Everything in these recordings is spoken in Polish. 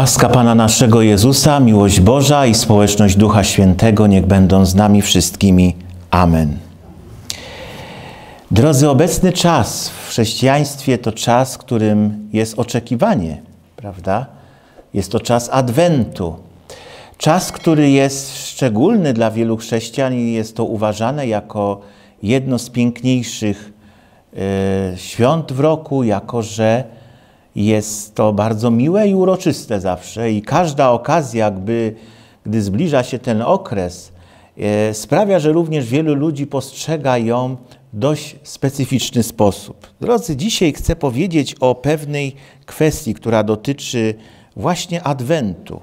Łaska Pana naszego Jezusa, miłość Boża i społeczność Ducha Świętego niech będą z nami wszystkimi. Amen. Drodzy, obecny czas w chrześcijaństwie to czas, którym jest oczekiwanie, prawda? Jest to czas Adwentu. Czas, który jest szczególny dla wielu chrześcijan i jest to uważane jako jedno z piękniejszych y, świąt w roku, jako że jest to bardzo miłe i uroczyste zawsze i każda okazja, gdy, gdy zbliża się ten okres, e, sprawia, że również wielu ludzi postrzega ją w dość specyficzny sposób. Drodzy, dzisiaj chcę powiedzieć o pewnej kwestii, która dotyczy właśnie Adwentu.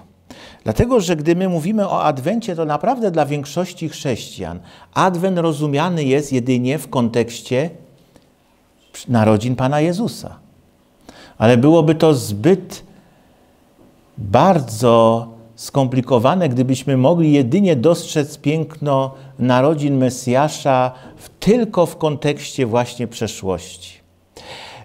Dlatego, że gdy my mówimy o Adwencie, to naprawdę dla większości chrześcijan Adwent rozumiany jest jedynie w kontekście narodzin Pana Jezusa ale byłoby to zbyt bardzo skomplikowane, gdybyśmy mogli jedynie dostrzec piękno narodzin Mesjasza w, tylko w kontekście właśnie przeszłości.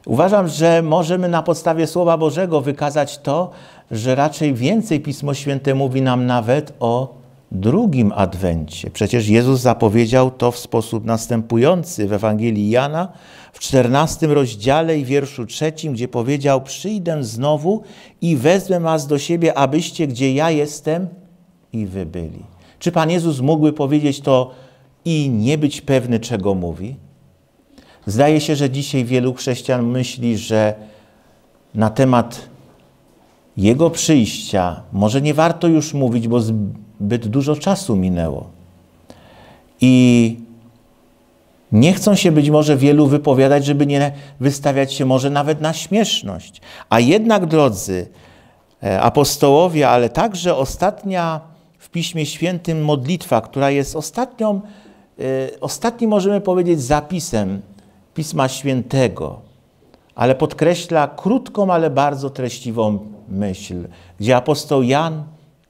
Uważam, że możemy na podstawie Słowa Bożego wykazać to, że raczej więcej Pismo Święte mówi nam nawet o drugim adwencie. Przecież Jezus zapowiedział to w sposób następujący w Ewangelii Jana w 14 rozdziale i wierszu trzecim, gdzie powiedział: Przyjdę znowu i wezmę was do siebie, abyście gdzie ja jestem i wy byli. Czy Pan Jezus mógłby powiedzieć to i nie być pewny, czego mówi? Zdaje się, że dzisiaj wielu chrześcijan myśli, że na temat jego przyjścia może nie warto już mówić, bo zbyt dużo czasu minęło. I nie chcą się być może wielu wypowiadać, żeby nie wystawiać się może nawet na śmieszność. A jednak, drodzy e, apostołowie, ale także ostatnia w Piśmie Świętym modlitwa, która jest ostatnią, e, ostatnim możemy powiedzieć zapisem Pisma Świętego, ale podkreśla krótką, ale bardzo treściwą myśl, gdzie apostoł Jan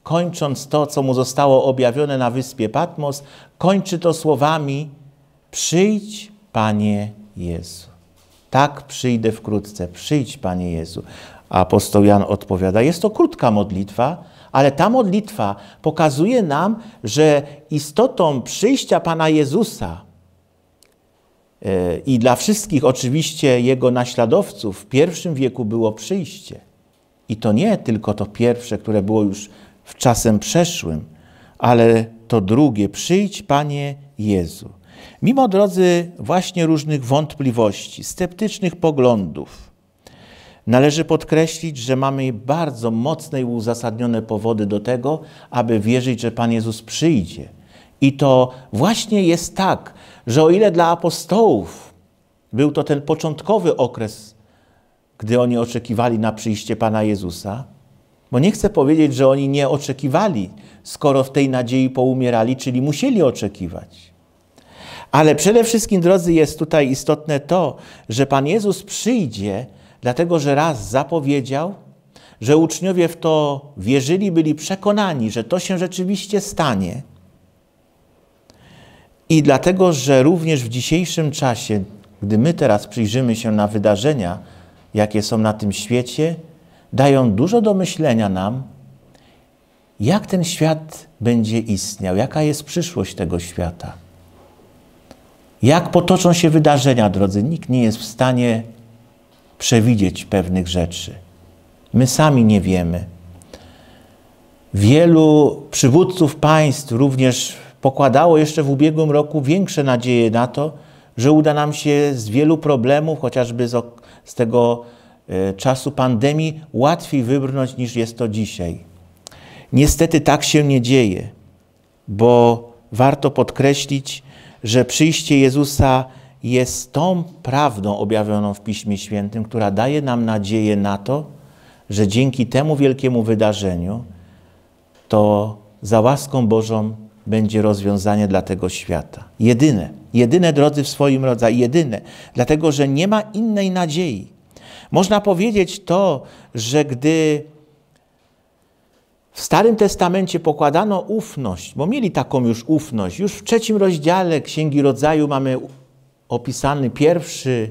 kończąc to, co mu zostało objawione na wyspie Patmos, kończy to słowami: Przyjdź, Panie Jezu. Tak, przyjdę wkrótce, przyjdź, Panie Jezu. A apostoł Jan odpowiada: Jest to krótka modlitwa, ale ta modlitwa pokazuje nam, że istotą przyjścia Pana Jezusa e, i dla wszystkich oczywiście jego naśladowców w pierwszym wieku było przyjście. I to nie tylko to pierwsze, które było już w czasem przeszłym, ale to drugie, przyjdź Panie Jezu. Mimo, drodzy, właśnie różnych wątpliwości, sceptycznych poglądów, należy podkreślić, że mamy bardzo mocne i uzasadnione powody do tego, aby wierzyć, że Pan Jezus przyjdzie. I to właśnie jest tak, że o ile dla apostołów był to ten początkowy okres, gdy oni oczekiwali na przyjście Pana Jezusa, bo nie chcę powiedzieć, że oni nie oczekiwali, skoro w tej nadziei poumierali, czyli musieli oczekiwać. Ale przede wszystkim, drodzy, jest tutaj istotne to, że Pan Jezus przyjdzie, dlatego że raz zapowiedział, że uczniowie w to wierzyli, byli przekonani, że to się rzeczywiście stanie. I dlatego, że również w dzisiejszym czasie, gdy my teraz przyjrzymy się na wydarzenia, jakie są na tym świecie, dają dużo do myślenia nam, jak ten świat będzie istniał, jaka jest przyszłość tego świata. Jak potoczą się wydarzenia, drodzy, nikt nie jest w stanie przewidzieć pewnych rzeczy. My sami nie wiemy. Wielu przywódców państw również pokładało jeszcze w ubiegłym roku większe nadzieje na to, że uda nam się z wielu problemów, chociażby z, z tego E, czasu pandemii łatwiej wybrnąć niż jest to dzisiaj. Niestety tak się nie dzieje, bo warto podkreślić, że przyjście Jezusa jest tą prawdą objawioną w Piśmie Świętym, która daje nam nadzieję na to, że dzięki temu wielkiemu wydarzeniu to za łaską Bożą będzie rozwiązanie dla tego świata. Jedyne, jedyne drodzy w swoim rodzaju, jedyne, dlatego że nie ma innej nadziei. Można powiedzieć to, że gdy w Starym Testamencie pokładano ufność, bo mieli taką już ufność, już w trzecim rozdziale Księgi Rodzaju mamy opisany pierwszy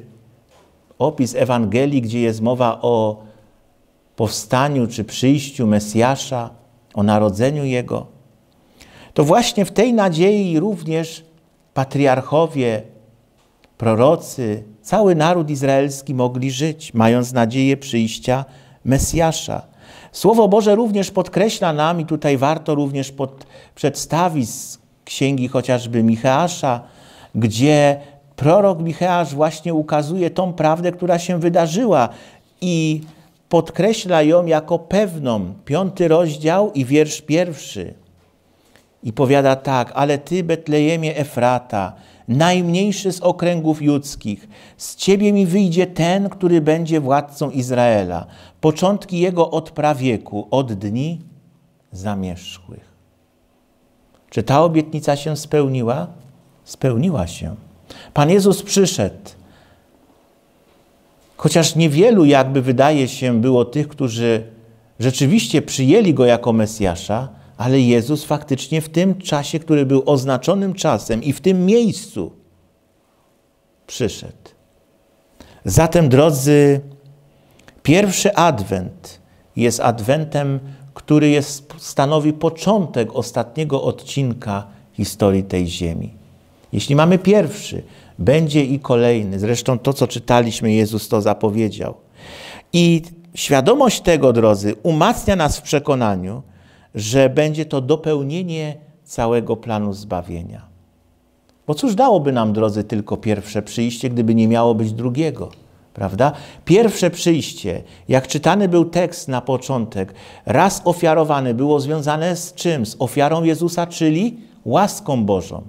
opis Ewangelii, gdzie jest mowa o powstaniu czy przyjściu Mesjasza, o narodzeniu Jego, to właśnie w tej nadziei również patriarchowie, prorocy, cały naród izraelski mogli żyć, mając nadzieję przyjścia Mesjasza. Słowo Boże również podkreśla nam, i tutaj warto również pod, przedstawić z księgi chociażby Micheasza, gdzie prorok Micheasz właśnie ukazuje tą prawdę, która się wydarzyła i podkreśla ją jako pewną. Piąty rozdział i wiersz pierwszy. I powiada tak, ale ty, Betlejemie Efrata, najmniejszy z okręgów judzkich, z ciebie mi wyjdzie ten, który będzie władcą Izraela. Początki jego od prawieku, od dni zamierzchłych. Czy ta obietnica się spełniła? Spełniła się. Pan Jezus przyszedł. Chociaż niewielu, jakby wydaje się, było tych, którzy rzeczywiście przyjęli go jako Mesjasza, ale Jezus faktycznie w tym czasie, który był oznaczonym czasem i w tym miejscu przyszedł. Zatem, drodzy, pierwszy adwent jest adwentem, który jest, stanowi początek ostatniego odcinka historii tej ziemi. Jeśli mamy pierwszy, będzie i kolejny. Zresztą to, co czytaliśmy, Jezus to zapowiedział. I świadomość tego, drodzy, umacnia nas w przekonaniu, że będzie to dopełnienie całego planu zbawienia. Bo cóż dałoby nam, drodzy, tylko pierwsze przyjście, gdyby nie miało być drugiego? Prawda? Pierwsze przyjście, jak czytany był tekst na początek, raz ofiarowany było związane z czym? Z ofiarą Jezusa, czyli łaską Bożą.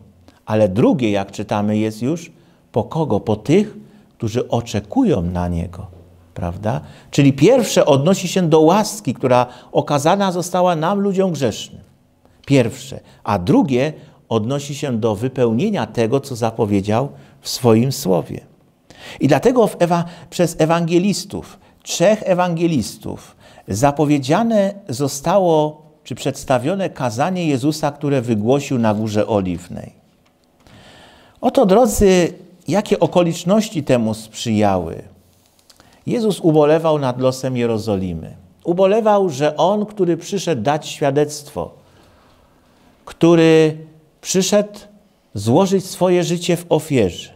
Ale drugie, jak czytamy, jest już po kogo? Po tych, którzy oczekują na Niego prawda? Czyli pierwsze odnosi się do łaski, która okazana została nam, ludziom grzesznym. Pierwsze. A drugie odnosi się do wypełnienia tego, co zapowiedział w swoim słowie. I dlatego Ewa, przez ewangelistów, trzech ewangelistów, zapowiedziane zostało, czy przedstawione kazanie Jezusa, które wygłosił na Górze Oliwnej. Oto, drodzy, jakie okoliczności temu sprzyjały. Jezus ubolewał nad losem Jerozolimy. Ubolewał, że On, który przyszedł dać świadectwo, który przyszedł złożyć swoje życie w ofierze,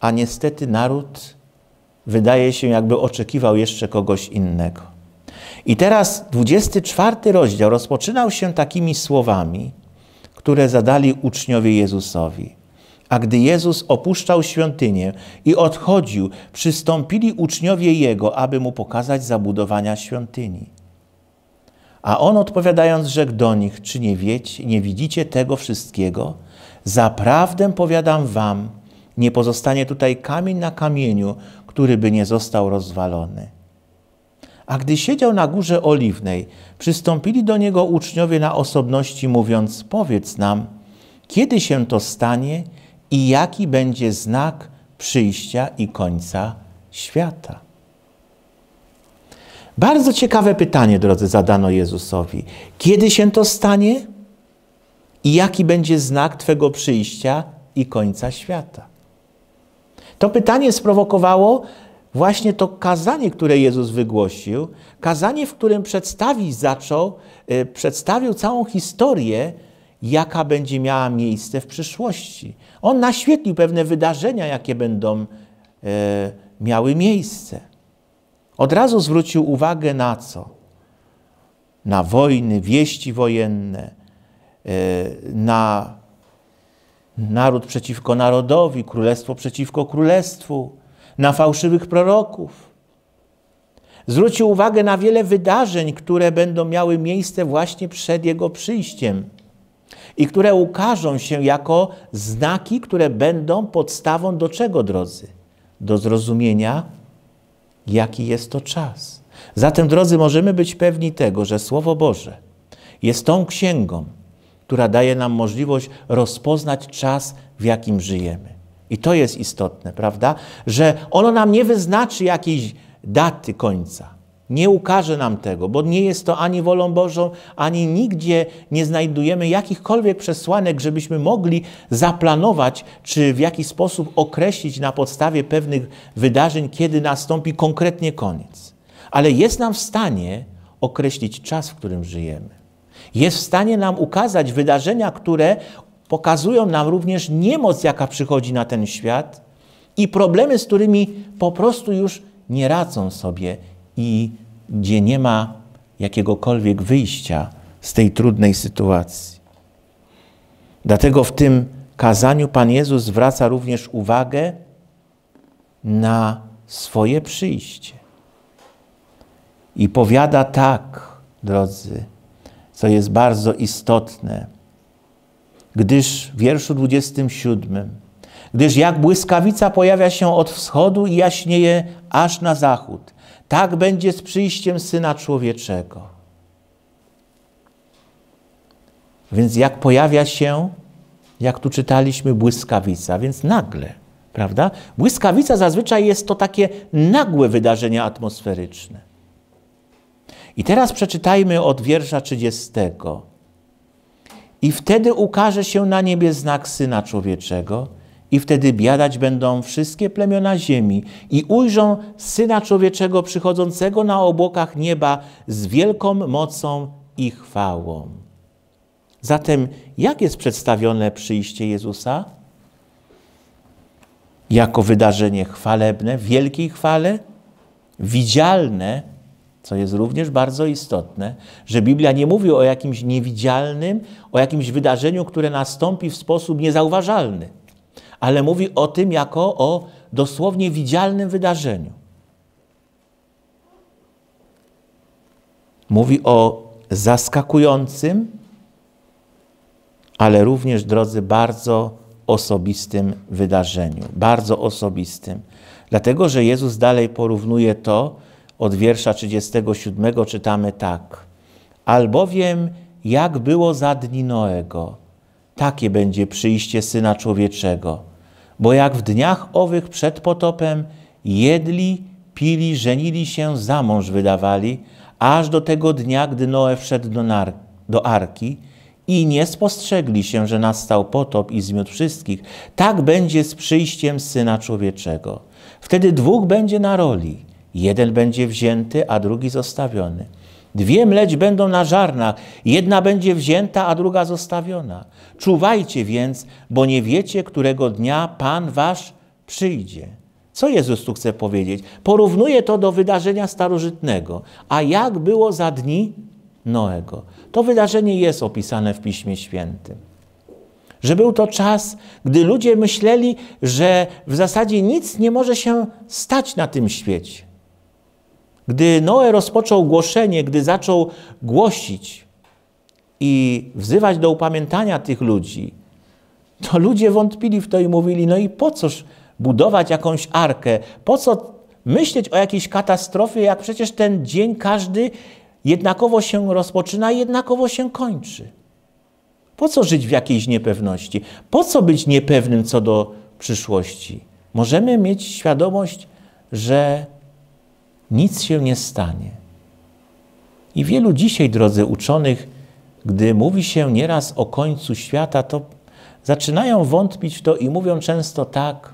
a niestety naród wydaje się, jakby oczekiwał jeszcze kogoś innego. I teraz 24 rozdział rozpoczynał się takimi słowami, które zadali uczniowie Jezusowi. A gdy Jezus opuszczał świątynię i odchodził, przystąpili uczniowie Jego, aby Mu pokazać zabudowania świątyni. A On odpowiadając rzekł do nich, czy nie wiecie, nie widzicie tego wszystkiego? Zaprawdę powiadam wam, nie pozostanie tutaj kamień na kamieniu, który by nie został rozwalony. A gdy siedział na górze oliwnej, przystąpili do niego uczniowie na osobności, mówiąc: Powiedz nam, kiedy się to stanie i jaki będzie znak przyjścia i końca świata. Bardzo ciekawe pytanie, drodzy, zadano Jezusowi. Kiedy się to stanie? I jaki będzie znak Twego przyjścia i końca świata? To pytanie sprowokowało właśnie to kazanie, które Jezus wygłosił, kazanie, w którym przedstawił, zaczął, e, przedstawił całą historię jaka będzie miała miejsce w przyszłości. On naświetlił pewne wydarzenia, jakie będą e, miały miejsce. Od razu zwrócił uwagę na co? Na wojny, wieści wojenne, e, na naród przeciwko narodowi, królestwo przeciwko królestwu, na fałszywych proroków. Zwrócił uwagę na wiele wydarzeń, które będą miały miejsce właśnie przed jego przyjściem i które ukażą się jako znaki, które będą podstawą do czego, drodzy? Do zrozumienia, jaki jest to czas. Zatem, drodzy, możemy być pewni tego, że Słowo Boże jest tą księgą, która daje nam możliwość rozpoznać czas, w jakim żyjemy. I to jest istotne, prawda? Że ono nam nie wyznaczy jakiejś daty końca, nie ukaże nam tego, bo nie jest to ani wolą Bożą, ani nigdzie nie znajdujemy jakichkolwiek przesłanek, żebyśmy mogli zaplanować, czy w jakiś sposób określić na podstawie pewnych wydarzeń, kiedy nastąpi konkretnie koniec. Ale jest nam w stanie określić czas, w którym żyjemy. Jest w stanie nam ukazać wydarzenia, które pokazują nam również niemoc, jaka przychodzi na ten świat i problemy, z którymi po prostu już nie radzą sobie i gdzie nie ma jakiegokolwiek wyjścia z tej trudnej sytuacji. Dlatego w tym kazaniu Pan Jezus zwraca również uwagę na swoje przyjście. I powiada tak, drodzy, co jest bardzo istotne, gdyż w wierszu 27, gdyż jak błyskawica pojawia się od wschodu i jaśnieje aż na zachód, tak będzie z przyjściem Syna Człowieczego. Więc jak pojawia się, jak tu czytaliśmy, błyskawica, więc nagle, prawda? Błyskawica zazwyczaj jest to takie nagłe wydarzenia atmosferyczne. I teraz przeczytajmy od wiersza 30. I wtedy ukaże się na niebie znak Syna Człowieczego – i wtedy biadać będą wszystkie plemiona ziemi i ujrzą Syna Człowieczego przychodzącego na obłokach nieba z wielką mocą i chwałą. Zatem jak jest przedstawione przyjście Jezusa? Jako wydarzenie chwalebne, wielkiej chwale, widzialne, co jest również bardzo istotne, że Biblia nie mówi o jakimś niewidzialnym, o jakimś wydarzeniu, które nastąpi w sposób niezauważalny ale mówi o tym jako o dosłownie widzialnym wydarzeniu. Mówi o zaskakującym, ale również, drodzy, bardzo osobistym wydarzeniu. Bardzo osobistym. Dlatego, że Jezus dalej porównuje to, od wiersza 37 czytamy tak. Albowiem jak było za dni Noego, takie będzie przyjście Syna Człowieczego bo jak w dniach owych przed potopem jedli, pili, żenili się, za mąż wydawali, aż do tego dnia, gdy Noe wszedł do, nar- do arki i nie spostrzegli się, że nastał potop i zmiótł wszystkich, tak będzie z przyjściem Syna Człowieczego. Wtedy dwóch będzie na roli, jeden będzie wzięty, a drugi zostawiony. Dwie mleć będą na żarnach, jedna będzie wzięta, a druga zostawiona. Czuwajcie więc, bo nie wiecie, którego dnia Pan wasz przyjdzie. Co Jezus tu chce powiedzieć? Porównuje to do wydarzenia starożytnego. A jak było za dni Noego? To wydarzenie jest opisane w Piśmie Świętym. Że był to czas, gdy ludzie myśleli, że w zasadzie nic nie może się stać na tym świecie. Gdy Noe rozpoczął głoszenie, gdy zaczął głosić i wzywać do upamiętania tych ludzi, to ludzie wątpili w to i mówili: No i po coż budować jakąś arkę? Po co myśleć o jakiejś katastrofie, jak przecież ten dzień każdy jednakowo się rozpoczyna i jednakowo się kończy? Po co żyć w jakiejś niepewności? Po co być niepewnym co do przyszłości? Możemy mieć świadomość, że nic się nie stanie. I wielu dzisiaj, drodzy uczonych, gdy mówi się nieraz o końcu świata, to zaczynają wątpić w to i mówią często tak,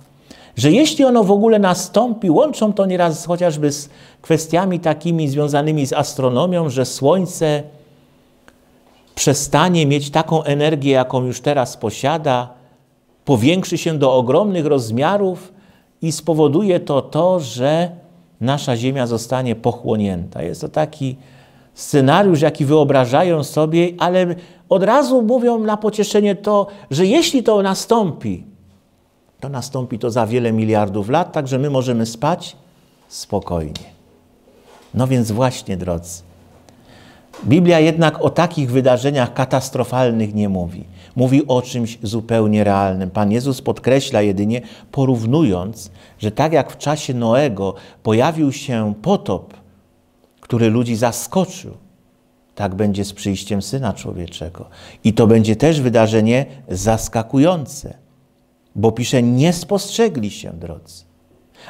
że jeśli ono w ogóle nastąpi, łączą to nieraz chociażby z kwestiami takimi związanymi z astronomią, że Słońce przestanie mieć taką energię, jaką już teraz posiada, powiększy się do ogromnych rozmiarów i spowoduje to to, że nasza ziemia zostanie pochłonięta. Jest to taki scenariusz, jaki wyobrażają sobie, ale od razu mówią na pocieszenie to, że jeśli to nastąpi, to nastąpi to za wiele miliardów lat, także my możemy spać spokojnie. No więc właśnie, drodzy, Biblia jednak o takich wydarzeniach katastrofalnych nie mówi. Mówi o czymś zupełnie realnym. Pan Jezus podkreśla jedynie, porównując, że tak jak w czasie Noego pojawił się potop, który ludzi zaskoczył, tak będzie z przyjściem Syna Człowieczego. I to będzie też wydarzenie zaskakujące, bo pisze, nie spostrzegli się, drodzy.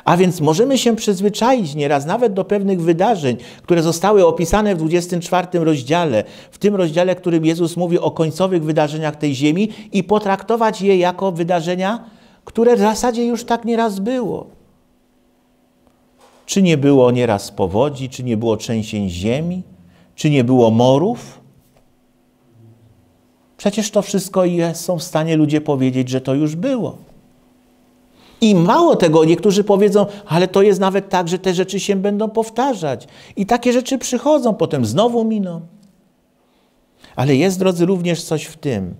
A więc możemy się przyzwyczaić nieraz nawet do pewnych wydarzeń, które zostały opisane w 24 rozdziale, w tym rozdziale, w którym Jezus mówi o końcowych wydarzeniach tej ziemi i potraktować je jako wydarzenia, które w zasadzie już tak nieraz było. Czy nie było nieraz powodzi, czy nie było trzęsień ziemi, czy nie było morów? Przecież to wszystko jest, są w stanie ludzie powiedzieć, że to już było. I mało tego, niektórzy powiedzą, ale to jest nawet tak, że te rzeczy się będą powtarzać. I takie rzeczy przychodzą, potem znowu miną. Ale jest, drodzy, również coś w tym,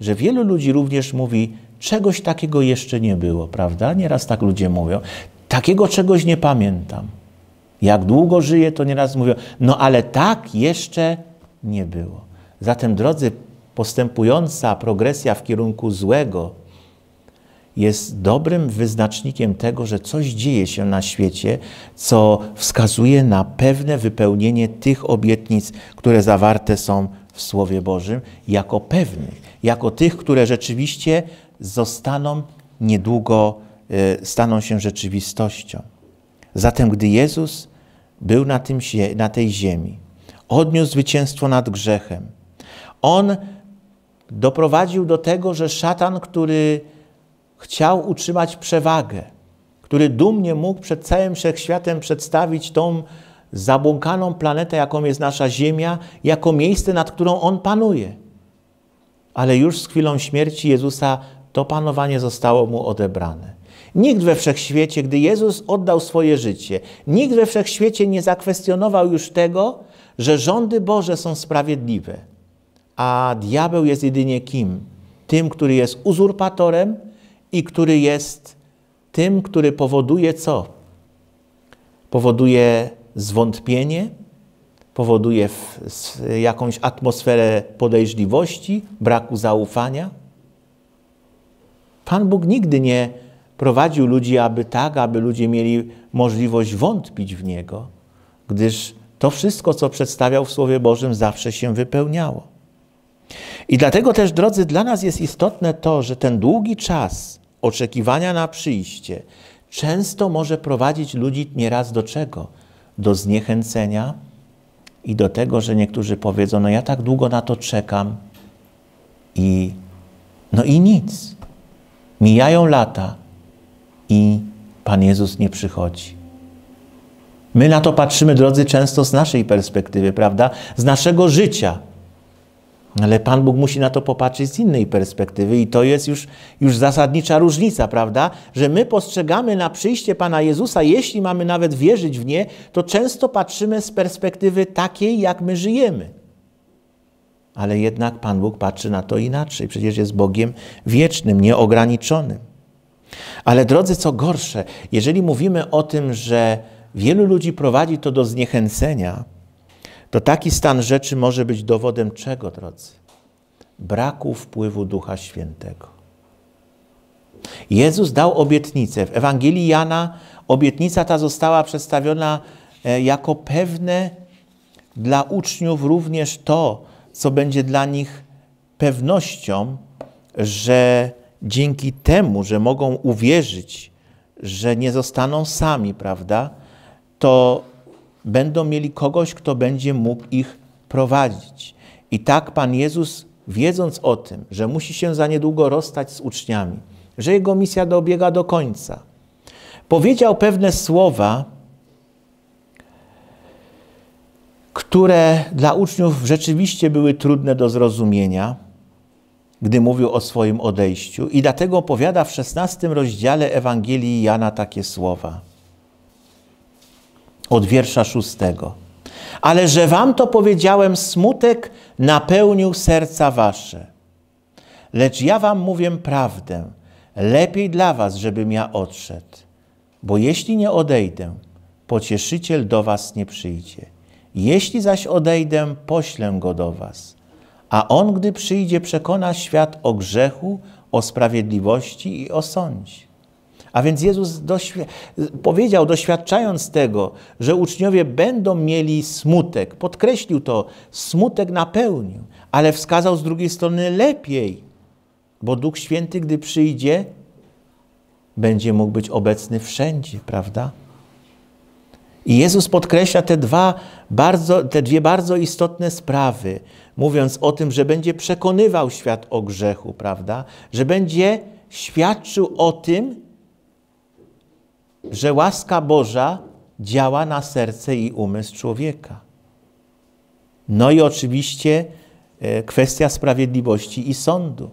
że wielu ludzi również mówi, czegoś takiego jeszcze nie było, prawda? Nieraz tak ludzie mówią. Takiego czegoś nie pamiętam. Jak długo żyję, to nieraz mówią, no ale tak jeszcze nie było. Zatem, drodzy, postępująca progresja w kierunku złego, jest dobrym wyznacznikiem tego, że coś dzieje się na świecie, co wskazuje na pewne wypełnienie tych obietnic, które zawarte są w Słowie Bożym, jako pewnych, jako tych, które rzeczywiście zostaną niedługo, e, staną się rzeczywistością. Zatem, gdy Jezus był na, tym, na tej ziemi, odniósł zwycięstwo nad grzechem, on doprowadził do tego, że szatan, który chciał utrzymać przewagę, który dumnie mógł przed całym wszechświatem przedstawić tą zabłąkaną planetę, jaką jest nasza Ziemia, jako miejsce, nad którą On panuje. Ale już z chwilą śmierci Jezusa to panowanie zostało mu odebrane. Nikt we wszechświecie, gdy Jezus oddał swoje życie, nikt we wszechświecie nie zakwestionował już tego, że rządy Boże są sprawiedliwe, a diabeł jest jedynie kim? Tym, który jest uzurpatorem, i który jest tym, który powoduje co? Powoduje zwątpienie, powoduje jakąś atmosferę podejrzliwości, braku zaufania. Pan Bóg nigdy nie prowadził ludzi, aby tak, aby ludzie mieli możliwość wątpić w Niego, gdyż to wszystko, co przedstawiał w Słowie Bożym, zawsze się wypełniało. I dlatego też, drodzy, dla nas jest istotne to, że ten długi czas, oczekiwania na przyjście często może prowadzić ludzi nieraz do czego? Do zniechęcenia i do tego, że niektórzy powiedzą, no ja tak długo na to czekam i no i nic. Mijają lata i Pan Jezus nie przychodzi. My na to patrzymy, drodzy, często z naszej perspektywy, prawda? Z naszego życia ale Pan Bóg musi na to popatrzeć z innej perspektywy, i to jest już, już zasadnicza różnica, prawda? Że my postrzegamy na przyjście Pana Jezusa, jeśli mamy nawet wierzyć w nie, to często patrzymy z perspektywy takiej, jak my żyjemy. Ale jednak Pan Bóg patrzy na to inaczej. Przecież jest Bogiem wiecznym, nieograniczonym. Ale drodzy, co gorsze, jeżeli mówimy o tym, że wielu ludzi prowadzi to do zniechęcenia, to taki stan rzeczy może być dowodem czego, drodzy? Braku wpływu Ducha Świętego. Jezus dał obietnicę. W Ewangelii Jana obietnica ta została przedstawiona e, jako pewne dla uczniów również to, co będzie dla nich pewnością, że dzięki temu, że mogą uwierzyć, że nie zostaną sami, prawda, to będą mieli kogoś, kto będzie mógł ich prowadzić. I tak Pan Jezus, wiedząc o tym, że musi się za niedługo rozstać z uczniami, że jego misja dobiega do końca, powiedział pewne słowa, które dla uczniów rzeczywiście były trudne do zrozumienia, gdy mówił o swoim odejściu. I dlatego opowiada w 16 rozdziale Ewangelii Jana takie słowa – od wiersza szóstego. Ale że wam to powiedziałem, smutek napełnił serca wasze. Lecz ja wam mówię prawdę. Lepiej dla was, żebym ja odszedł. Bo jeśli nie odejdę, pocieszyciel do was nie przyjdzie. Jeśli zaś odejdę, poślę go do was. A on, gdy przyjdzie, przekona świat o grzechu, o sprawiedliwości i o sądzie. A więc Jezus doświ powiedział, doświadczając tego, że uczniowie będą mieli smutek, podkreślił to, smutek napełnił, ale wskazał z drugiej strony lepiej, bo Duch Święty, gdy przyjdzie, będzie mógł być obecny wszędzie, prawda? I Jezus podkreśla te, dwa bardzo, te dwie bardzo istotne sprawy, mówiąc o tym, że będzie przekonywał świat o grzechu, prawda? Że będzie świadczył o tym, że łaska Boża działa na serce i umysł człowieka. No i oczywiście e, kwestia sprawiedliwości i sądu.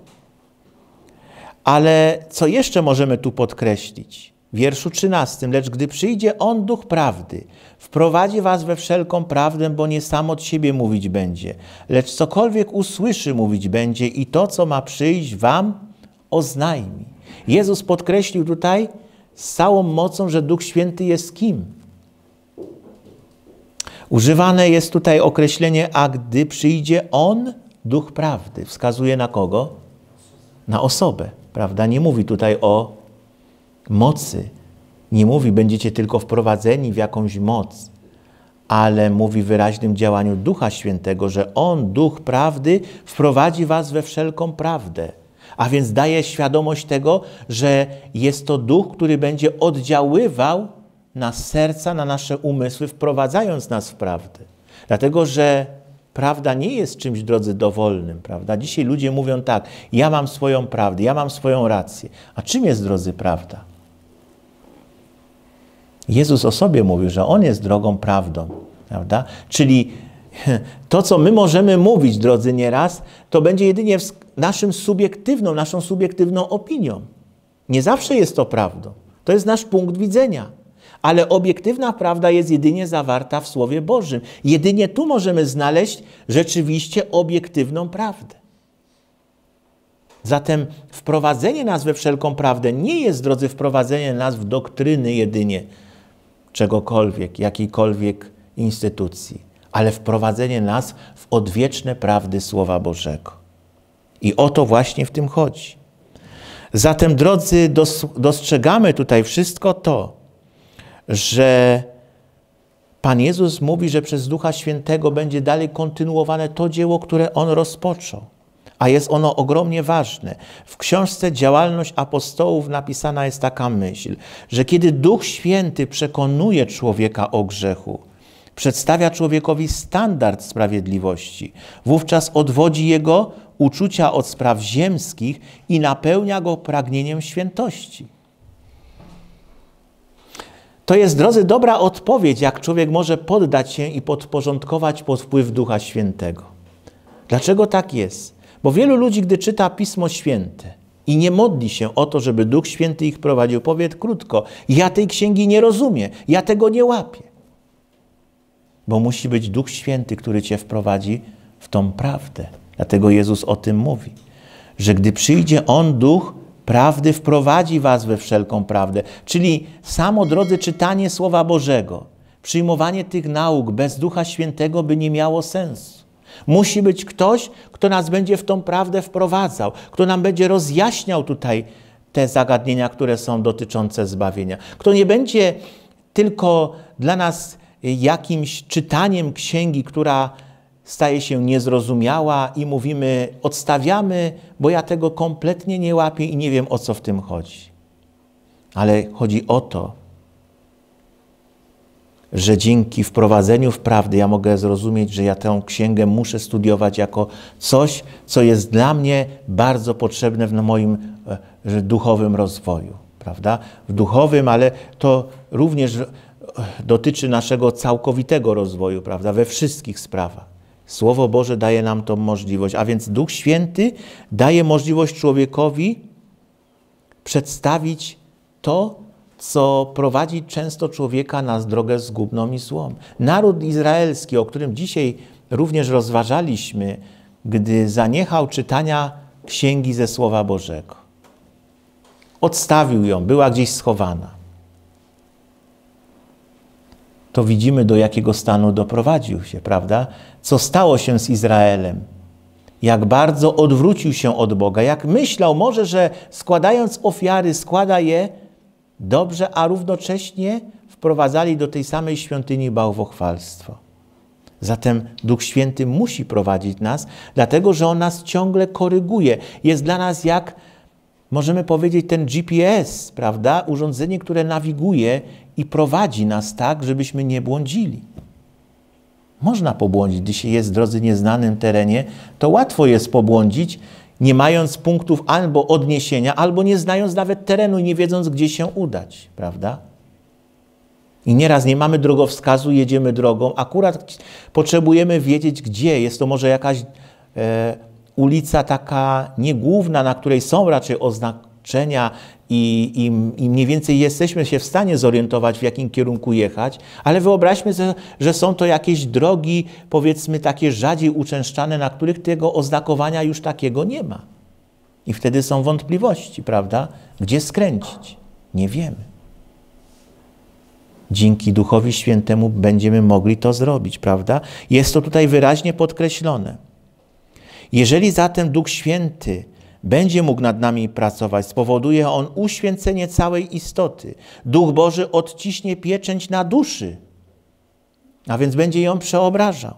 Ale co jeszcze możemy tu podkreślić? W wierszu 13. Lecz gdy przyjdzie On, Duch Prawdy, wprowadzi was we wszelką prawdę, bo nie sam od siebie mówić będzie, lecz cokolwiek usłyszy mówić będzie i to, co ma przyjść wam, oznajmi. Jezus podkreślił tutaj, z całą mocą, że Duch Święty jest kim? Używane jest tutaj określenie, a gdy przyjdzie On, Duch Prawdy. Wskazuje na kogo? Na osobę, prawda? Nie mówi tutaj o mocy. Nie mówi, będziecie tylko wprowadzeni w jakąś moc, ale mówi wyraźnym działaniu Ducha Świętego, że On, Duch Prawdy, wprowadzi was we wszelką prawdę a więc daje świadomość tego, że jest to duch, który będzie oddziaływał na serca, na nasze umysły, wprowadzając nas w prawdę. Dlatego, że prawda nie jest czymś, drodzy, dowolnym, prawda? Dzisiaj ludzie mówią tak, ja mam swoją prawdę, ja mam swoją rację. A czym jest, drodzy, prawda? Jezus o sobie mówił, że On jest drogą, prawdą, prawda? Czyli To, co my możemy mówić, drodzy nieraz, to będzie jedynie naszym subiektywną, naszą subiektywną opinią. Nie zawsze jest to prawdą. To jest nasz punkt widzenia. Ale obiektywna prawda jest jedynie zawarta w Słowie Bożym. Jedynie tu możemy znaleźć rzeczywiście obiektywną prawdę. Zatem wprowadzenie nas we wszelką prawdę nie jest, drodzy, wprowadzenie nas w doktryny jedynie czegokolwiek, jakiejkolwiek instytucji ale wprowadzenie nas w odwieczne prawdy Słowa Bożego. I o to właśnie w tym chodzi. Zatem, drodzy, dostrzegamy tutaj wszystko to, że Pan Jezus mówi, że przez Ducha Świętego będzie dalej kontynuowane to dzieło, które On rozpoczął. A jest ono ogromnie ważne. W książce Działalność Apostołów napisana jest taka myśl, że kiedy Duch Święty przekonuje człowieka o grzechu, Przedstawia człowiekowi standard sprawiedliwości. Wówczas odwodzi jego uczucia od spraw ziemskich i napełnia go pragnieniem świętości. To jest, drodzy, dobra odpowiedź, jak człowiek może poddać się i podporządkować pod wpływ Ducha Świętego. Dlaczego tak jest? Bo wielu ludzi, gdy czyta Pismo Święte i nie modli się o to, żeby Duch Święty ich prowadził, powie krótko: Ja tej księgi nie rozumiem, ja tego nie łapię bo musi być Duch Święty, który cię wprowadzi w tą prawdę. Dlatego Jezus o tym mówi, że gdy przyjdzie On, Duch prawdy, wprowadzi was we wszelką prawdę. Czyli samo, drodzy, czytanie Słowa Bożego, przyjmowanie tych nauk bez Ducha Świętego by nie miało sensu. Musi być ktoś, kto nas będzie w tą prawdę wprowadzał, kto nam będzie rozjaśniał tutaj te zagadnienia, które są dotyczące zbawienia. Kto nie będzie tylko dla nas jakimś czytaniem księgi, która staje się niezrozumiała i mówimy, odstawiamy, bo ja tego kompletnie nie łapię i nie wiem o co w tym chodzi. Ale chodzi o to, że dzięki wprowadzeniu w prawdę ja mogę zrozumieć, że ja tę księgę muszę studiować jako coś, co jest dla mnie bardzo potrzebne w moim e, duchowym rozwoju, prawda? W duchowym, ale to również dotyczy naszego całkowitego rozwoju, prawda, we wszystkich sprawach. Słowo Boże daje nam tą możliwość, a więc Duch Święty daje możliwość człowiekowi przedstawić to, co prowadzi często człowieka na drogę zgubną i złą. Naród izraelski, o którym dzisiaj również rozważaliśmy, gdy zaniechał czytania księgi ze Słowa Bożego. Odstawił ją, była gdzieś schowana to widzimy do jakiego stanu doprowadził się, prawda? Co stało się z Izraelem? Jak bardzo odwrócił się od Boga, jak myślał może, że składając ofiary, składa je dobrze, a równocześnie wprowadzali do tej samej świątyni bałwochwalstwo. Zatem Duch Święty musi prowadzić nas, dlatego że On nas ciągle koryguje. Jest dla nas jak, możemy powiedzieć, ten GPS, prawda? Urządzenie, które nawiguje i prowadzi nas tak, żebyśmy nie błądzili. Można pobłądzić, gdy się jest w drodze nieznanym terenie, to łatwo jest pobłądzić, nie mając punktów albo odniesienia, albo nie znając nawet terenu, i nie wiedząc, gdzie się udać, prawda? I nieraz nie mamy drogowskazu, jedziemy drogą. Akurat potrzebujemy wiedzieć, gdzie. Jest to może jakaś e, ulica taka niegłówna, na której są raczej oznak doświadczenia i, i, i mniej więcej jesteśmy się w stanie zorientować, w jakim kierunku jechać, ale wyobraźmy sobie, że są to jakieś drogi, powiedzmy takie rzadziej uczęszczane, na których tego oznakowania już takiego nie ma. I wtedy są wątpliwości, prawda? Gdzie skręcić? Nie wiemy. Dzięki Duchowi Świętemu będziemy mogli to zrobić, prawda? Jest to tutaj wyraźnie podkreślone. Jeżeli zatem Duch Święty będzie mógł nad nami pracować. Spowoduje on uświęcenie całej istoty. Duch Boży odciśnie pieczęć na duszy, a więc będzie ją przeobrażał.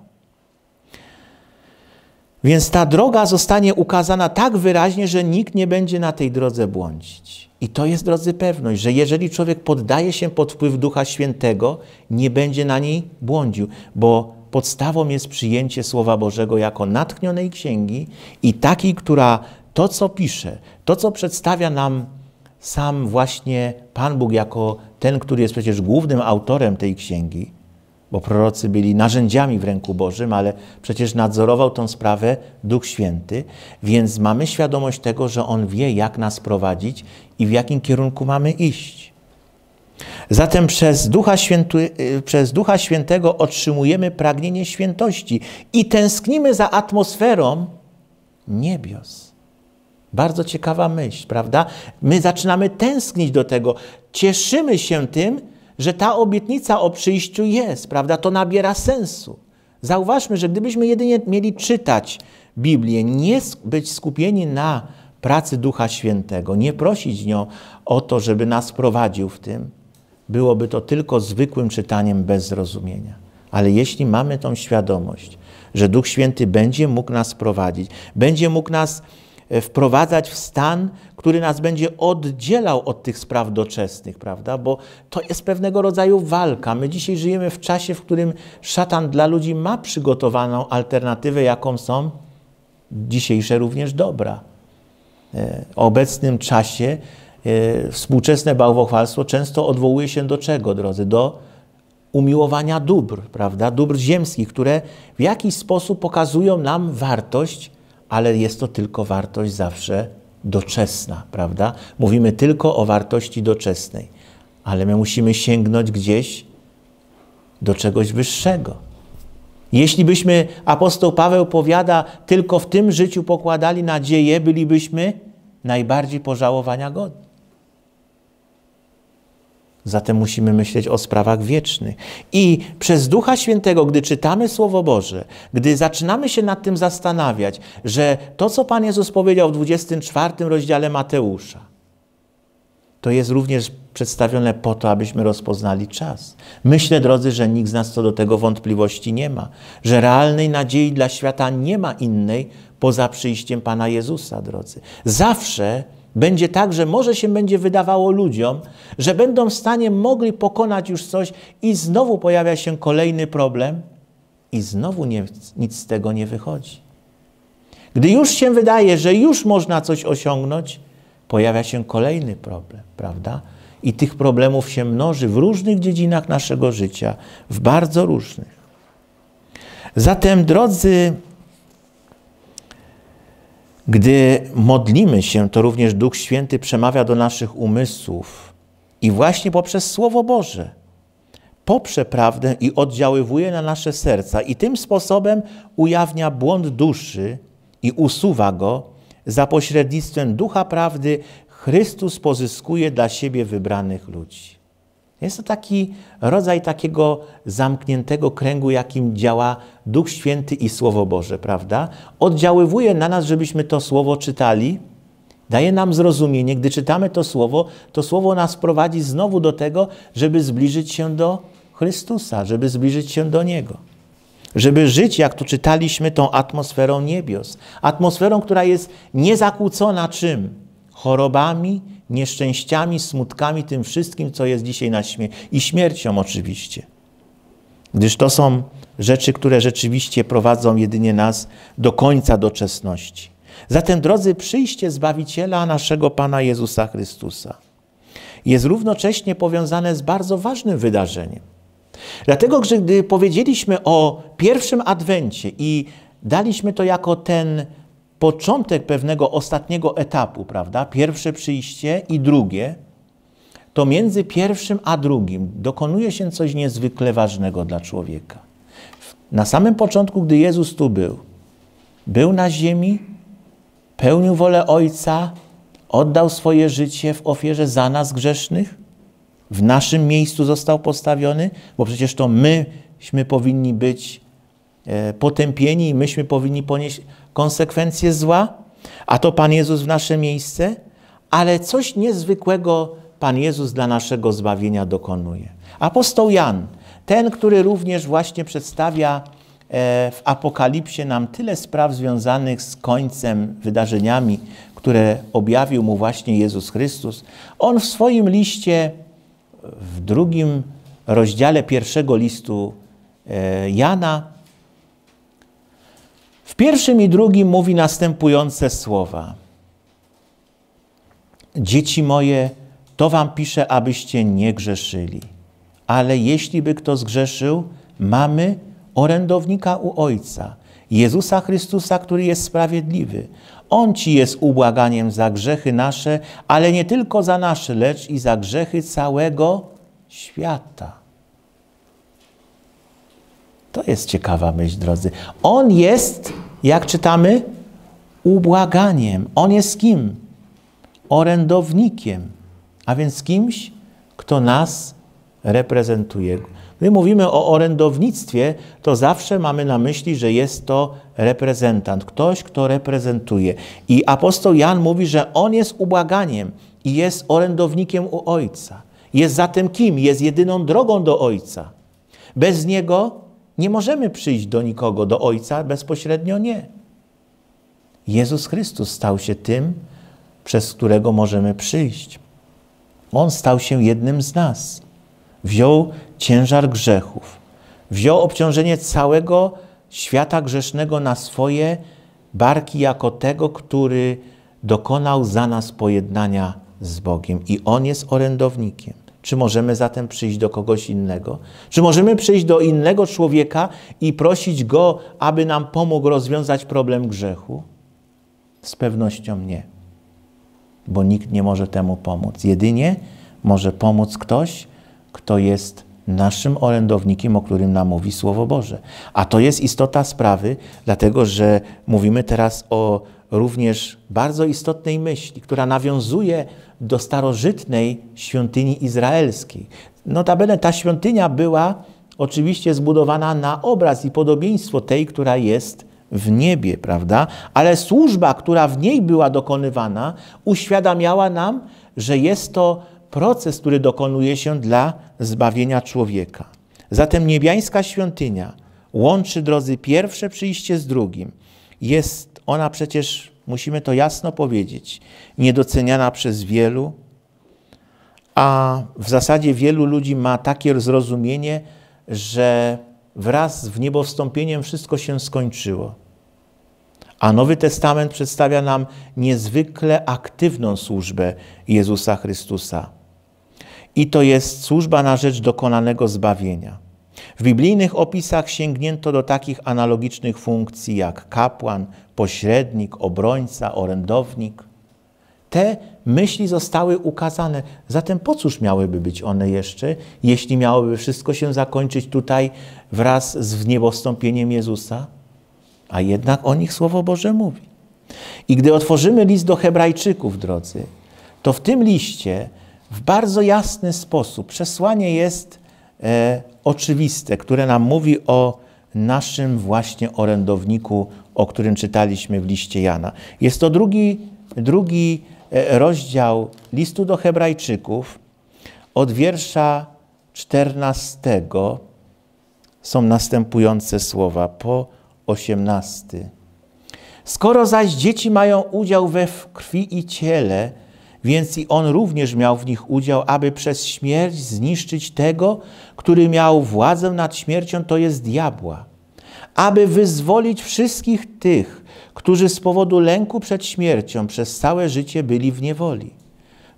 Więc ta droga zostanie ukazana tak wyraźnie, że nikt nie będzie na tej drodze błądzić. I to jest, drodzy, pewność, że jeżeli człowiek poddaje się pod wpływ Ducha Świętego, nie będzie na niej błądził, bo podstawą jest przyjęcie Słowa Bożego jako natchnionej księgi i takiej, która to, co pisze, to, co przedstawia nam sam właśnie Pan Bóg jako ten, który jest przecież głównym autorem tej księgi, bo prorocy byli narzędziami w ręku Bożym, ale przecież nadzorował tą sprawę Duch Święty, więc mamy świadomość tego, że On wie, jak nas prowadzić i w jakim kierunku mamy iść. Zatem przez Ducha, Święty, y, przez Ducha Świętego otrzymujemy pragnienie świętości i tęsknimy za atmosferą niebios. Bardzo ciekawa myśl, prawda? My zaczynamy tęsknić do tego, cieszymy się tym, że ta obietnica o przyjściu jest, prawda? To nabiera sensu. Zauważmy, że gdybyśmy jedynie mieli czytać Biblię, nie być skupieni na pracy Ducha Świętego, nie prosić nią o to, żeby nas prowadził w tym, byłoby to tylko zwykłym czytaniem bez zrozumienia. Ale jeśli mamy tą świadomość, że Duch Święty będzie mógł nas prowadzić, będzie mógł nas E, wprowadzać w stan, który nas będzie oddzielał od tych spraw doczesnych, prawda? Bo to jest pewnego rodzaju walka. My dzisiaj żyjemy w czasie, w którym szatan dla ludzi ma przygotowaną alternatywę, jaką są dzisiejsze również dobra. W e, obecnym czasie e, współczesne bałwochwalstwo często odwołuje się do czego, drodzy? Do umiłowania dóbr, prawda? Dóbr ziemskich, które w jakiś sposób pokazują nam wartość ale jest to tylko wartość zawsze doczesna, prawda? Mówimy tylko o wartości doczesnej, ale my musimy sięgnąć gdzieś do czegoś wyższego. Jeśli byśmy, apostoł Paweł powiada, tylko w tym życiu pokładali nadzieję, bylibyśmy najbardziej pożałowania godni. Zatem musimy myśleć o sprawach wiecznych. I przez Ducha Świętego, gdy czytamy Słowo Boże, gdy zaczynamy się nad tym zastanawiać, że to, co Pan Jezus powiedział w 24 rozdziale Mateusza, to jest również przedstawione po to, abyśmy rozpoznali czas. Myślę, drodzy, że nikt z nas co do tego wątpliwości nie ma, że realnej nadziei dla świata nie ma innej poza przyjściem Pana Jezusa, drodzy. Zawsze będzie tak, że może się będzie wydawało ludziom, że będą w stanie mogli pokonać już coś i znowu pojawia się kolejny problem i znowu nie, nic z tego nie wychodzi. Gdy już się wydaje, że już można coś osiągnąć, pojawia się kolejny problem, prawda? I tych problemów się mnoży w różnych dziedzinach naszego życia, w bardzo różnych. Zatem, drodzy gdy modlimy się, to również Duch Święty przemawia do naszych umysłów i właśnie poprzez Słowo Boże poprze prawdę i oddziaływuje na nasze serca i tym sposobem ujawnia błąd duszy i usuwa go za pośrednictwem Ducha Prawdy Chrystus pozyskuje dla siebie wybranych ludzi. Jest to taki rodzaj takiego zamkniętego kręgu, jakim działa Duch Święty i Słowo Boże, prawda? Oddziaływuje na nas, żebyśmy to Słowo czytali, daje nam zrozumienie. Gdy czytamy to Słowo, to Słowo nas prowadzi znowu do tego, żeby zbliżyć się do Chrystusa, żeby zbliżyć się do Niego. Żeby żyć, jak tu czytaliśmy, tą atmosferą niebios. Atmosferą, która jest niezakłócona czym? Chorobami, nieszczęściami, smutkami, tym wszystkim, co jest dzisiaj na śmierci i śmiercią oczywiście. Gdyż to są rzeczy, które rzeczywiście prowadzą jedynie nas do końca doczesności. Zatem, drodzy, przyjście Zbawiciela naszego Pana Jezusa Chrystusa jest równocześnie powiązane z bardzo ważnym wydarzeniem. Dlatego, że gdy powiedzieliśmy o pierwszym adwencie i daliśmy to jako ten początek pewnego ostatniego etapu, prawda? Pierwsze przyjście i drugie, to między pierwszym a drugim dokonuje się coś niezwykle ważnego dla człowieka. Na samym początku, gdy Jezus tu był, był na ziemi, pełnił wolę Ojca, oddał swoje życie w ofierze za nas grzesznych, w naszym miejscu został postawiony, bo przecież to myśmy powinni być E, potępieni i myśmy powinni ponieść konsekwencje zła, a to Pan Jezus w nasze miejsce, ale coś niezwykłego Pan Jezus dla naszego zbawienia dokonuje. Apostoł Jan, ten, który również właśnie przedstawia e, w Apokalipsie nam tyle spraw związanych z końcem, wydarzeniami, które objawił mu właśnie Jezus Chrystus, on w swoim liście w drugim rozdziale pierwszego listu e, Jana pierwszym i drugim mówi następujące słowa. Dzieci moje, to wam piszę, abyście nie grzeszyli. Ale jeśli by kto zgrzeszył, mamy orędownika u Ojca, Jezusa Chrystusa, który jest sprawiedliwy. On ci jest ubłaganiem za grzechy nasze, ale nie tylko za nasze, lecz i za grzechy całego świata. To jest ciekawa myśl, drodzy. On jest jak czytamy? Ubłaganiem. On jest kim? Orędownikiem, a więc kimś, kto nas reprezentuje. Gdy mówimy o orędownictwie, to zawsze mamy na myśli, że jest to reprezentant, ktoś, kto reprezentuje. I apostoł Jan mówi, że on jest ubłaganiem i jest orędownikiem u Ojca. Jest zatem kim? Jest jedyną drogą do Ojca. Bez niego nie możemy przyjść do nikogo, do Ojca bezpośrednio nie. Jezus Chrystus stał się tym, przez którego możemy przyjść. On stał się jednym z nas. Wziął ciężar grzechów, wziął obciążenie całego świata grzesznego na swoje barki, jako tego, który dokonał za nas pojednania z Bogiem. I On jest orędownikiem. Czy możemy zatem przyjść do kogoś innego? Czy możemy przyjść do innego człowieka i prosić go, aby nam pomógł rozwiązać problem grzechu? Z pewnością nie, bo nikt nie może temu pomóc. Jedynie może pomóc ktoś, kto jest naszym orędownikiem, o którym nam mówi Słowo Boże. A to jest istota sprawy, dlatego że mówimy teraz o również bardzo istotnej myśli, która nawiązuje do starożytnej świątyni izraelskiej. Notabene ta świątynia była oczywiście zbudowana na obraz i podobieństwo tej, która jest w niebie, prawda? Ale służba, która w niej była dokonywana, uświadamiała nam, że jest to proces, który dokonuje się dla zbawienia człowieka. Zatem niebiańska świątynia łączy, drodzy, pierwsze przyjście z drugim. Jest ona przecież, musimy to jasno powiedzieć, niedoceniana przez wielu, a w zasadzie wielu ludzi ma takie zrozumienie, że wraz z wniebowstąpieniem wszystko się skończyło. A Nowy Testament przedstawia nam niezwykle aktywną służbę Jezusa Chrystusa. I to jest służba na rzecz dokonanego zbawienia. W biblijnych opisach sięgnięto do takich analogicznych funkcji jak kapłan, pośrednik, obrońca, orędownik. Te myśli zostały ukazane, zatem po cóż miałyby być one jeszcze, jeśli miałoby wszystko się zakończyć tutaj wraz z wniebostąpieniem Jezusa? A jednak o nich Słowo Boże mówi. I gdy otworzymy list do Hebrajczyków, drodzy, to w tym liście w bardzo jasny sposób przesłanie jest e, oczywiste, które nam mówi o naszym właśnie orędowniku, o którym czytaliśmy w liście Jana. Jest to drugi, drugi e, rozdział listu do Hebrajczyków, od wiersza 14 są następujące słowa po 18. Skoro zaś dzieci mają udział we krwi i ciele, więc i on również miał w nich udział, aby przez śmierć zniszczyć tego, który miał władzę nad śmiercią, to jest diabła, aby wyzwolić wszystkich tych, którzy z powodu lęku przed śmiercią przez całe życie byli w niewoli.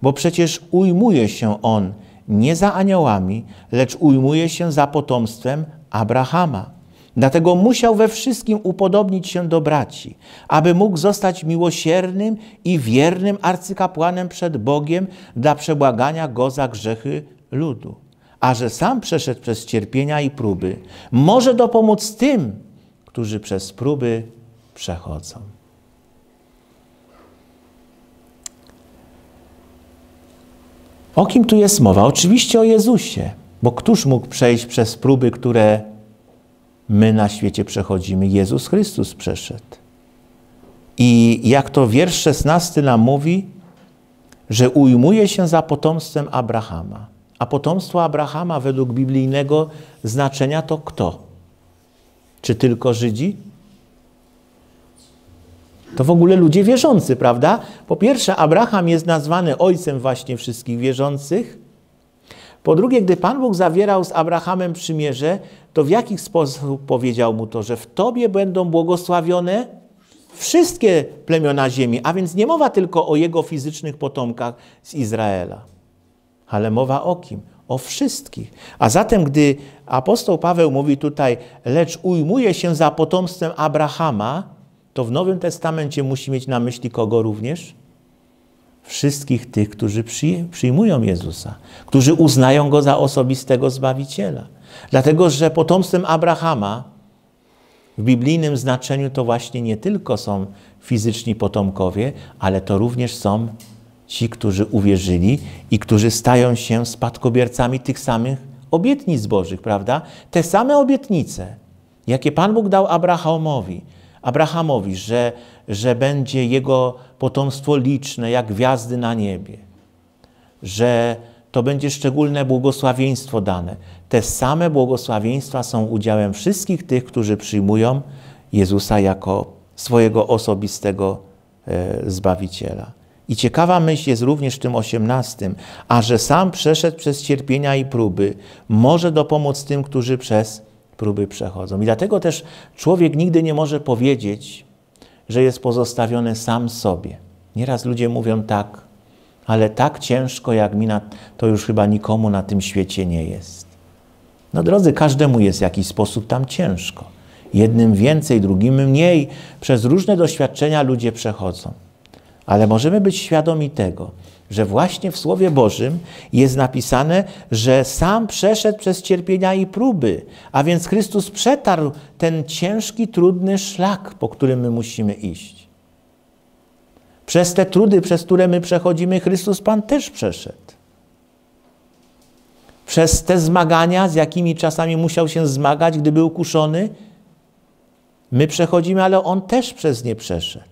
Bo przecież ujmuje się on nie za aniołami, lecz ujmuje się za potomstwem Abrahama. Dlatego musiał we wszystkim upodobnić się do braci, aby mógł zostać miłosiernym i wiernym arcykapłanem przed Bogiem dla przebłagania go za grzechy ludu. A że sam przeszedł przez cierpienia i próby, może dopomóc tym, którzy przez próby przechodzą. O kim tu jest mowa? Oczywiście o Jezusie, bo któż mógł przejść przez próby, które My na świecie przechodzimy, Jezus Chrystus przeszedł. I jak to wiersz 16 nam mówi, że ujmuje się za potomstwem Abrahama. A potomstwo Abrahama według biblijnego znaczenia to kto? Czy tylko Żydzi? To w ogóle ludzie wierzący, prawda? Po pierwsze, Abraham jest nazwany ojcem właśnie wszystkich wierzących. Po drugie, gdy Pan Bóg zawierał z Abrahamem przymierze, to w jaki sposób powiedział mu to, że w tobie będą błogosławione wszystkie plemiona ziemi, a więc nie mowa tylko o jego fizycznych potomkach z Izraela, ale mowa o kim? O wszystkich. A zatem, gdy apostoł Paweł mówi tutaj, lecz ujmuje się za potomstwem Abrahama, to w Nowym Testamencie musi mieć na myśli kogo również? Wszystkich tych, którzy przyjmują Jezusa, którzy uznają go za osobistego zbawiciela. Dlatego, że potomstwem Abrahama w biblijnym znaczeniu to właśnie nie tylko są fizyczni potomkowie, ale to również są ci, którzy uwierzyli i którzy stają się spadkobiercami tych samych obietnic Bożych, prawda? Te same obietnice, jakie Pan Bóg dał Abrahamowi, Abrahamowi, że, że będzie jego potomstwo liczne jak gwiazdy na niebie, że to będzie szczególne błogosławieństwo dane. Te same błogosławieństwa są udziałem wszystkich tych, którzy przyjmują Jezusa jako swojego osobistego e, Zbawiciela. I ciekawa myśl jest również w tym osiemnastym, a że sam przeszedł przez cierpienia i próby, może dopomóc tym, którzy przez próby przechodzą. I dlatego też człowiek nigdy nie może powiedzieć, że jest pozostawiony sam sobie. Nieraz ludzie mówią tak, ale tak ciężko jak mi, na, to już chyba nikomu na tym świecie nie jest. No drodzy, każdemu jest w jakiś sposób tam ciężko. Jednym więcej, drugim mniej. Przez różne doświadczenia ludzie przechodzą. Ale możemy być świadomi tego, że właśnie w Słowie Bożym jest napisane, że sam przeszedł przez cierpienia i próby, a więc Chrystus przetarł ten ciężki, trudny szlak, po którym my musimy iść. Przez te trudy, przez które my przechodzimy, Chrystus Pan też przeszedł. Przez te zmagania, z jakimi czasami musiał się zmagać, gdy był kuszony, my przechodzimy, ale On też przez nie przeszedł.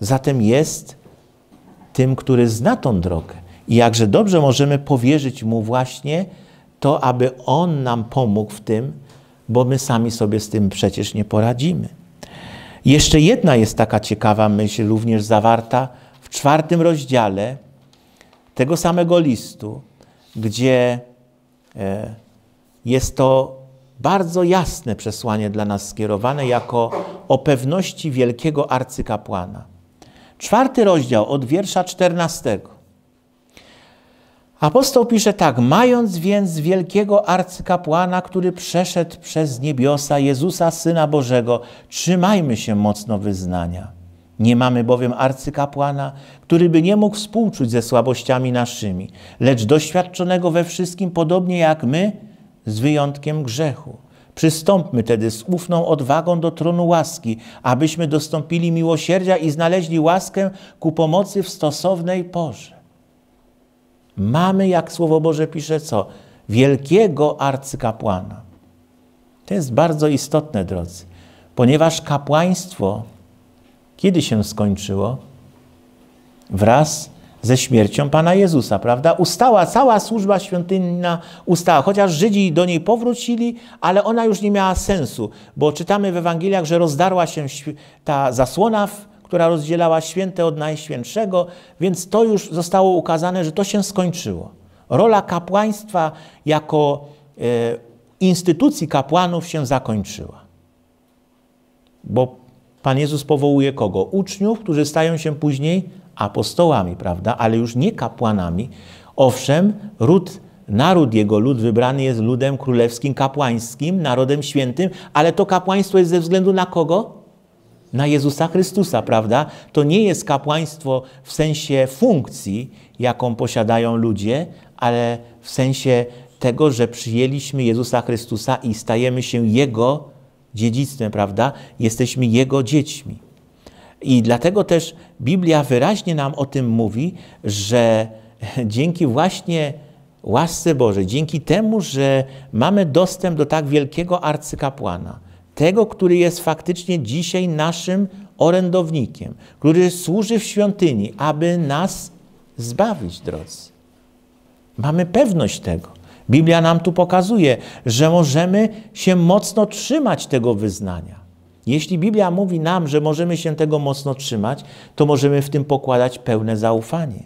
Zatem jest tym, który zna tą drogę. I jakże dobrze możemy powierzyć Mu właśnie to, aby On nam pomógł w tym, bo my sami sobie z tym przecież nie poradzimy. Jeszcze jedna jest taka ciekawa myśl, również zawarta w czwartym rozdziale tego samego listu, gdzie e, jest to bardzo jasne przesłanie dla nas skierowane jako o pewności wielkiego arcykapłana. Czwarty rozdział od wiersza czternastego. Apostoł pisze tak, mając więc wielkiego arcykapłana, który przeszedł przez niebiosa, Jezusa, Syna Bożego, trzymajmy się mocno wyznania. Nie mamy bowiem arcykapłana, który by nie mógł współczuć ze słabościami naszymi, lecz doświadczonego we wszystkim podobnie jak my, z wyjątkiem grzechu. Przystąpmy tedy z ufną odwagą do tronu łaski, abyśmy dostąpili miłosierdzia i znaleźli łaskę ku pomocy w stosownej porze. Mamy, jak Słowo Boże pisze, co? Wielkiego arcykapłana. To jest bardzo istotne, drodzy, ponieważ kapłaństwo kiedy się skończyło? Wraz ze śmiercią Pana Jezusa, prawda? Ustała, cała służba świątynna ustała, chociaż Żydzi do niej powrócili, ale ona już nie miała sensu, bo czytamy w Ewangeliach, że rozdarła się ta zasłona w która rozdzielała święte od najświętszego, więc to już zostało ukazane, że to się skończyło. Rola kapłaństwa jako e, instytucji kapłanów się zakończyła. Bo Pan Jezus powołuje kogo? Uczniów, którzy stają się później apostołami, prawda? Ale już nie kapłanami. Owszem, ród, naród jego, lud wybrany jest ludem królewskim, kapłańskim, narodem świętym, ale to kapłaństwo jest ze względu na kogo? na Jezusa Chrystusa, prawda? To nie jest kapłaństwo w sensie funkcji, jaką posiadają ludzie, ale w sensie tego, że przyjęliśmy Jezusa Chrystusa i stajemy się Jego dziedzictwem, prawda? Jesteśmy Jego dziećmi. I dlatego też Biblia wyraźnie nam o tym mówi, że dzięki właśnie łasce Bożej, dzięki temu, że mamy dostęp do tak wielkiego arcykapłana, tego, który jest faktycznie dzisiaj naszym orędownikiem, który służy w świątyni, aby nas zbawić, drodzy. Mamy pewność tego. Biblia nam tu pokazuje, że możemy się mocno trzymać tego wyznania. Jeśli Biblia mówi nam, że możemy się tego mocno trzymać, to możemy w tym pokładać pełne zaufanie.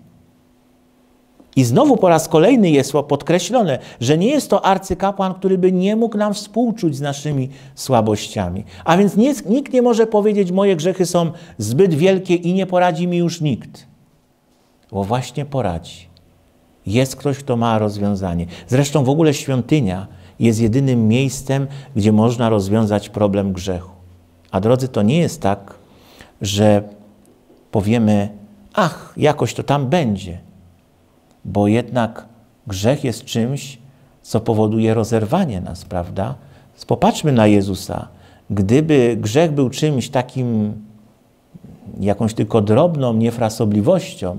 I znowu po raz kolejny jest to podkreślone, że nie jest to arcykapłan, który by nie mógł nam współczuć z naszymi słabościami. A więc nie, nikt nie może powiedzieć, moje grzechy są zbyt wielkie i nie poradzi mi już nikt. Bo właśnie poradzi. Jest ktoś, kto ma rozwiązanie. Zresztą w ogóle świątynia jest jedynym miejscem, gdzie można rozwiązać problem grzechu. A drodzy, to nie jest tak, że powiemy, ach, jakoś to tam będzie bo jednak grzech jest czymś, co powoduje rozerwanie nas, prawda? Popatrzmy na Jezusa. Gdyby grzech był czymś takim, jakąś tylko drobną niefrasobliwością,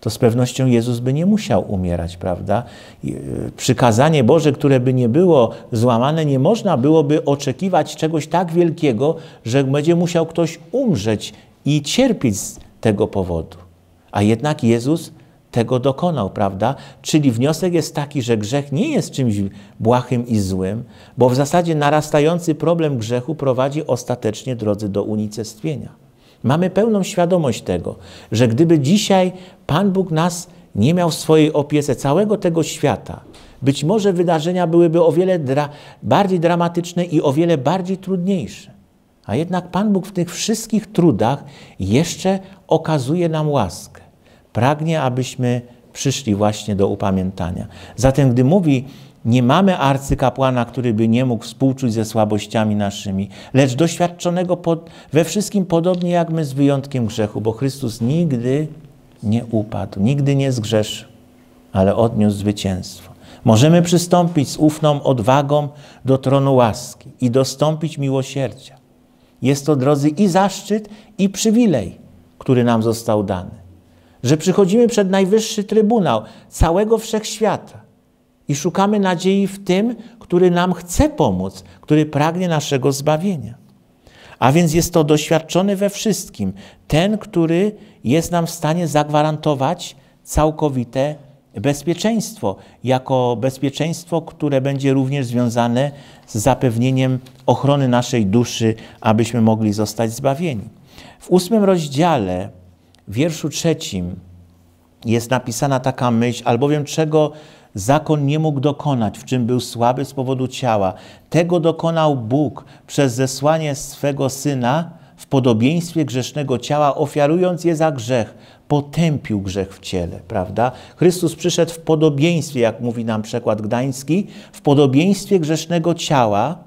to z pewnością Jezus by nie musiał umierać, prawda? Y, przykazanie Boże, które by nie było złamane, nie można byłoby oczekiwać czegoś tak wielkiego, że będzie musiał ktoś umrzeć i cierpieć z tego powodu. A jednak Jezus tego dokonał, prawda? Czyli wniosek jest taki, że grzech nie jest czymś błahym i złym, bo w zasadzie narastający problem grzechu prowadzi ostatecznie, drodzy, do unicestwienia. Mamy pełną świadomość tego, że gdyby dzisiaj Pan Bóg nas nie miał w swojej opiece całego tego świata, być może wydarzenia byłyby o wiele dra bardziej dramatyczne i o wiele bardziej trudniejsze. A jednak Pan Bóg w tych wszystkich trudach jeszcze okazuje nam łaskę. Pragnie, abyśmy przyszli właśnie do upamiętania. Zatem, gdy mówi, nie mamy arcykapłana, który by nie mógł współczuć ze słabościami naszymi, lecz doświadczonego pod, we wszystkim podobnie jak my, z wyjątkiem grzechu, bo Chrystus nigdy nie upadł, nigdy nie zgrzeszył, ale odniósł zwycięstwo. Możemy przystąpić z ufną odwagą do tronu łaski i dostąpić miłosierdzia. Jest to, drodzy, i zaszczyt, i przywilej, który nam został dany że przychodzimy przed najwyższy trybunał całego wszechświata i szukamy nadziei w tym, który nam chce pomóc, który pragnie naszego zbawienia. A więc jest to doświadczony we wszystkim, ten, który jest nam w stanie zagwarantować całkowite bezpieczeństwo, jako bezpieczeństwo, które będzie również związane z zapewnieniem ochrony naszej duszy, abyśmy mogli zostać zbawieni. W ósmym rozdziale w wierszu trzecim jest napisana taka myśl, albowiem czego zakon nie mógł dokonać, w czym był słaby z powodu ciała, tego dokonał Bóg przez zesłanie swego Syna w podobieństwie grzesznego ciała, ofiarując je za grzech, potępił grzech w ciele, prawda? Chrystus przyszedł w podobieństwie, jak mówi nam przekład gdański, w podobieństwie grzesznego ciała,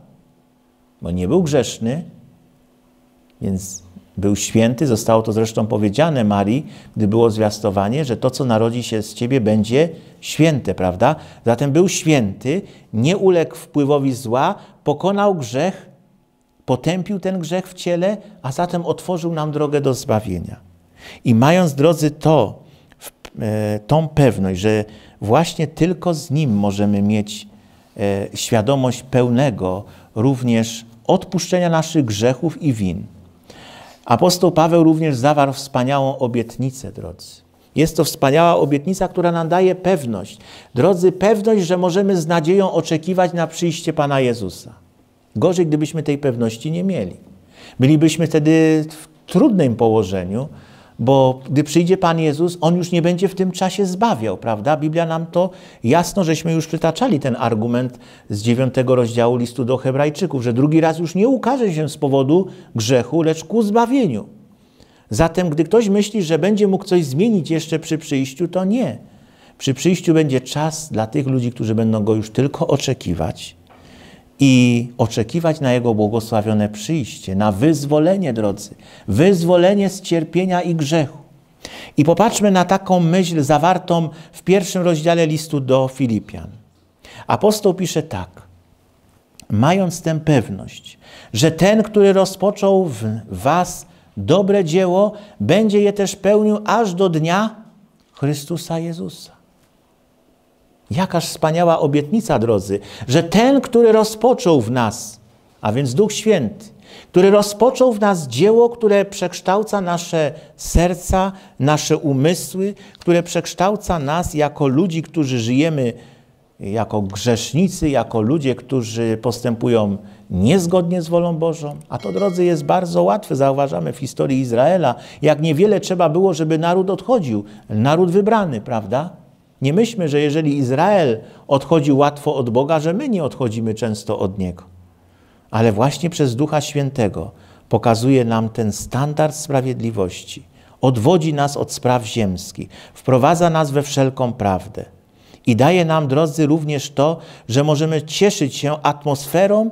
bo nie był grzeszny, więc był święty, zostało to zresztą powiedziane Marii, gdy było zwiastowanie, że to, co narodzi się z ciebie, będzie święte, prawda? Zatem był święty, nie uległ wpływowi zła, pokonał grzech, potępił ten grzech w ciele, a zatem otworzył nam drogę do zbawienia. I mając, drodzy, to, e, tą pewność, że właśnie tylko z Nim możemy mieć e, świadomość pełnego również odpuszczenia naszych grzechów i win Apostoł Paweł również zawarł wspaniałą obietnicę, drodzy. Jest to wspaniała obietnica, która nam daje pewność. Drodzy, pewność, że możemy z nadzieją oczekiwać na przyjście Pana Jezusa. Gorzej, gdybyśmy tej pewności nie mieli. Bylibyśmy wtedy w trudnym położeniu, bo gdy przyjdzie Pan Jezus, On już nie będzie w tym czasie zbawiał, prawda? Biblia nam to jasno, żeśmy już przytaczali ten argument z dziewiątego rozdziału listu do Hebrajczyków, że drugi raz już nie ukaże się z powodu grzechu, lecz ku zbawieniu. Zatem, gdy ktoś myśli, że będzie mógł coś zmienić jeszcze przy przyjściu, to nie. Przy przyjściu będzie czas dla tych ludzi, którzy będą go już tylko oczekiwać i oczekiwać na Jego błogosławione przyjście, na wyzwolenie, drodzy, wyzwolenie z cierpienia i grzechu. I popatrzmy na taką myśl zawartą w pierwszym rozdziale listu do Filipian. Apostoł pisze tak: Mając tę pewność, że ten, który rozpoczął w Was dobre dzieło, będzie je też pełnił aż do dnia Chrystusa Jezusa. Jakaż wspaniała obietnica, drodzy, że ten, który rozpoczął w nas, a więc Duch Święty, który rozpoczął w nas dzieło, które przekształca nasze serca, nasze umysły, które przekształca nas jako ludzi, którzy żyjemy jako grzesznicy, jako ludzie, którzy postępują niezgodnie z wolą Bożą. A to, drodzy, jest bardzo łatwe. Zauważamy w historii Izraela, jak niewiele trzeba było, żeby naród odchodził. Naród wybrany, prawda? Nie myślmy, że jeżeli Izrael odchodzi łatwo od Boga, że my nie odchodzimy często od Niego. Ale właśnie przez Ducha Świętego pokazuje nam ten standard sprawiedliwości. Odwodzi nas od spraw ziemskich, wprowadza nas we wszelką prawdę. I daje nam, drodzy, również to, że możemy cieszyć się atmosferą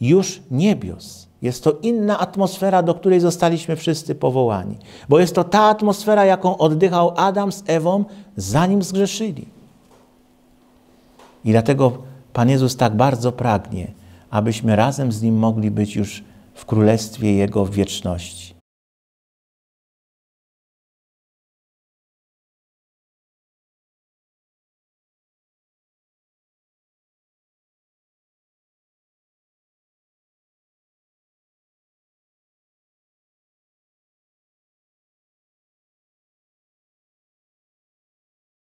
już niebios jest to inna atmosfera, do której zostaliśmy wszyscy powołani, bo jest to ta atmosfera, jaką oddychał Adam z Ewą, zanim zgrzeszyli. I dlatego Pan Jezus tak bardzo pragnie, abyśmy razem z Nim mogli być już w Królestwie Jego wieczności.